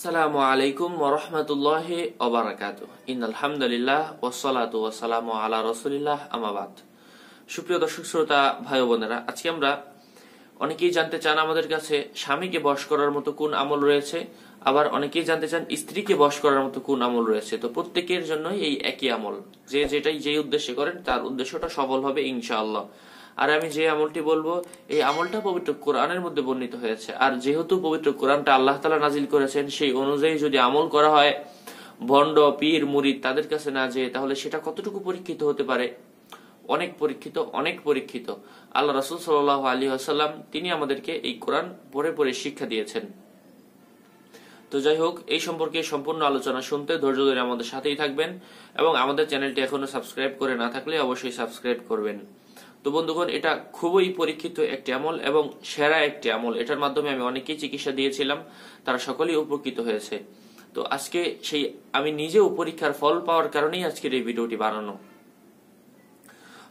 আসসালামু আলাইকুম ওরহমতুল্লাহ ইন আলহামদুলিল্লাহ আলা রসুলিল্লাহ আমাবাদ সুপ্রিয় দর্শক শ্রোতা ভাই বোনেরা আজকে আমরা অনেকেই জানতে চান আমাদের কাছে স্বামীকে বস করার মতো কোন আমল রয়েছে আবার অনেকেই জানতে চান স্ত্রীকে বস করার মতো কোন আমল রয়েছে তো প্রত্যেকের জন্য এই একই আমল যে যেটাই যে উদ্দেশ্যে করেন তার উদ্দেশ্যটা সফল হবে ইনশাআল্লাহ আর আমি যে আমলটি বলবো এই আমলটা পবিত্র কোরআনের মধ্যে বর্ণিত হয়েছে আর যেহেতু পবিত্র কোরআনটা আল্লাহ তালা নাজিল করেছেন সেই অনুযায়ী যদি আমল করা হয় ভণ্ড পীর মুরিদ তাদের কাছে না যেয়ে তাহলে সেটা কতটুকু পরীক্ষিত হতে পারে অনেক পরীক্ষিত অনেক পরীক্ষিত আল্লাহ রসুল সাল আলী আসাল্লাম তিনি আমাদেরকে এই কোরআন পড়ে পরে শিক্ষা দিয়েছেন তো যাই হোক এই সম্পর্কে সম্পূর্ণ আলোচনা শুনতে ধৈর্য ধরে আমাদের সাথেই থাকবেন এবং আমাদের চ্যানেলটি এখনো সাবস্ক্রাইব করে না থাকলে অবশ্যই সাবস্ক্রাইব করবেন তো বন্ধুগণ এটা খুবই পরীক্ষিত একটি আমল এবং সেরা একটি আমল এটার মাধ্যমে আমি অনেকেই চিকিৎসা দিয়েছিলাম তারা সকলেই উপকৃত হয়েছে তো আজকে সেই আমি নিজেও পরীক্ষার ফল পাওয়ার কারণেই আজকের এই ভিডিওটি বানানো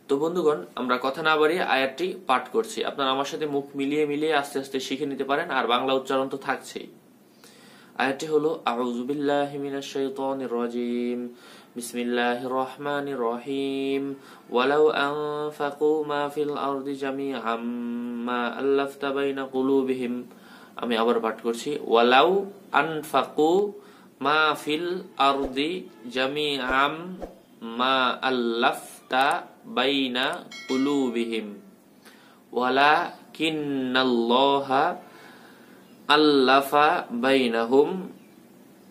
তো বন্ধুগণ আমরা কথা না বাড়িয়ে আয়াতটি পাঠ করছি আপনারা আমার সাথে মুখ মিলিয়ে মিলিয়ে আস্তে আস্তে শিখে নিতে পারেন আর বাংলা উচ্চারণ তো থাকছেই আয়াতটি হলো আউযুবিল্লাহি মিনাশ শাইতানির রাজিম بسم الله الرحمن الرحيم ولو أنفقوا ما في الأرض جميعا ما ألفت بين قلوبهم أمي أبر بات كرشي ولو أنفقوا ما في الأرض جميعا ما ألفت بين قلوبهم ولكن الله ألف بينهم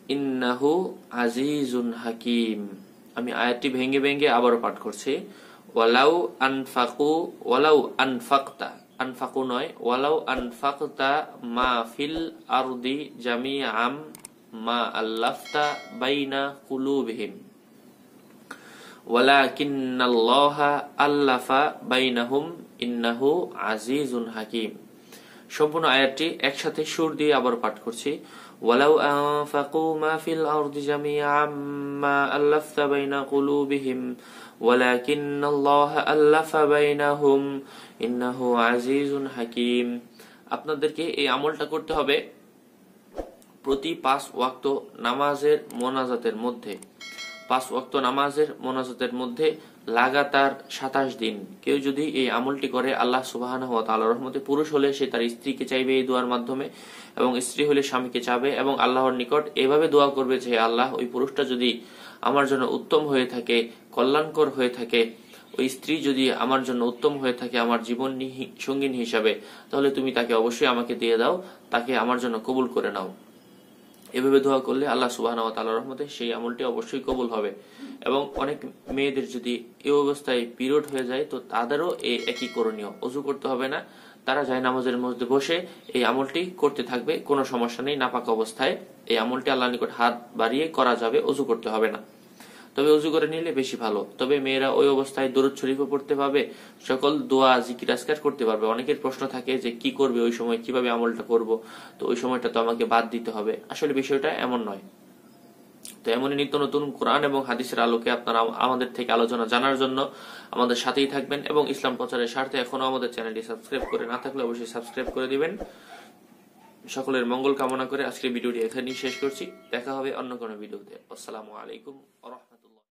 إنه আজিজুন হাকিম আমি আয়াতটি ভেঙে ভেঙে আবারও পাঠ করছি ওয়ালাউ আনফাকু ওয়ালাউ আনফাকতা আনফাকু নয় ওয়ালাউ আনফাকতা মা ফিল আরদি জামি আম মা আল্লাফতা বাইনা কুলুবহিম ওয়ালাকিন্নাল্লাহা আল্লাফা বাইনাহুম ইন্নাহু আজিজুন হাকিম সম্পূর্ণ আয়াতটি একসাথে সুর দিয়ে আবার পাঠ করছি ولو أنفقوا ما في الأرض جميعا ما ألفت بين قلوبهم ولكن الله ألف بينهم إنه عزيز حكيم আপনাদেরকে এই আমলটা করতে হবে প্রতি পাঁচ ওয়াক্ত নামাজের মোনাজাতের মধ্যে পাঁচ ওয়াক্ত নামাজের মোনাজাতের মধ্যে লাগাতার সাতাশ দিন কেউ যদি এই আমলটি করে আল্লাহ সুবাহ আল্লাহ রহমতে পুরুষ হলে সে তার স্ত্রীকে চাইবে এই দোয়ার মাধ্যমে এবং স্ত্রী হলে স্বামীকে চাবে এবং আল্লাহর নিকট এভাবে দোয়া করবে যে আল্লাহ ওই পুরুষটা যদি আমার জন্য উত্তম হয়ে থাকে কল্যাণকর হয়ে থাকে ওই স্ত্রী যদি আমার জন্য উত্তম হয়ে থাকে আমার জীবন সঙ্গিনী হিসাবে তাহলে তুমি তাকে অবশ্যই আমাকে দিয়ে দাও তাকে আমার জন্য কবুল করে নাও এভাবে দোয়া করলে আল্লাহ সুবাহ তাল্লাহ রহমতে সেই আমলটি অবশ্যই কবুল হবে এবং অনেক মেয়েদের যদি এই অবস্থায় পিরিয়ড হয়ে যায় তো তাদেরও এই একই করণীয় অজু করতে হবে না তারা যায় নামাজের মধ্যে বসে এই আমলটি করতে থাকবে কোনো সমস্যা নেই নাপাক অবস্থায় এই আমলটি আল্লাহ নিকট হাত বাড়িয়ে করা যাবে অজু করতে হবে না তবে উজু করে নিলে বেশি ভালো তবে মেয়েরা ওই অবস্থায় দূর শরীফও পড়তে পারবে সকল দোয়া জিকির আসকার করতে পারবে অনেকের প্রশ্ন থাকে যে কি করবে ওই সময় কিভাবে আমলটা করব তো ওই সময়টা তো আমাকে বাদ দিতে হবে আসলে বিষয়টা এমন নয় তো এমনই নিত্য নতুন কোরআন এবং হাদিসের আলোকে আপনারা আমাদের থেকে আলোচনা জানার জন্য আমাদের সাথেই থাকবেন এবং ইসলাম প্রচারের স্বার্থে এখনো আমাদের চ্যানেলটি সাবস্ক্রাইব করে না থাকলে অবশ্যই সাবস্ক্রাইব করে দিবেন সকলের মঙ্গল কামনা করে আজকের ভিডিওটি এখানেই শেষ করছি দেখা হবে অন্য কোনো ভিডিওতে আসসালামু আলাইকুম রহমতুল্লাহ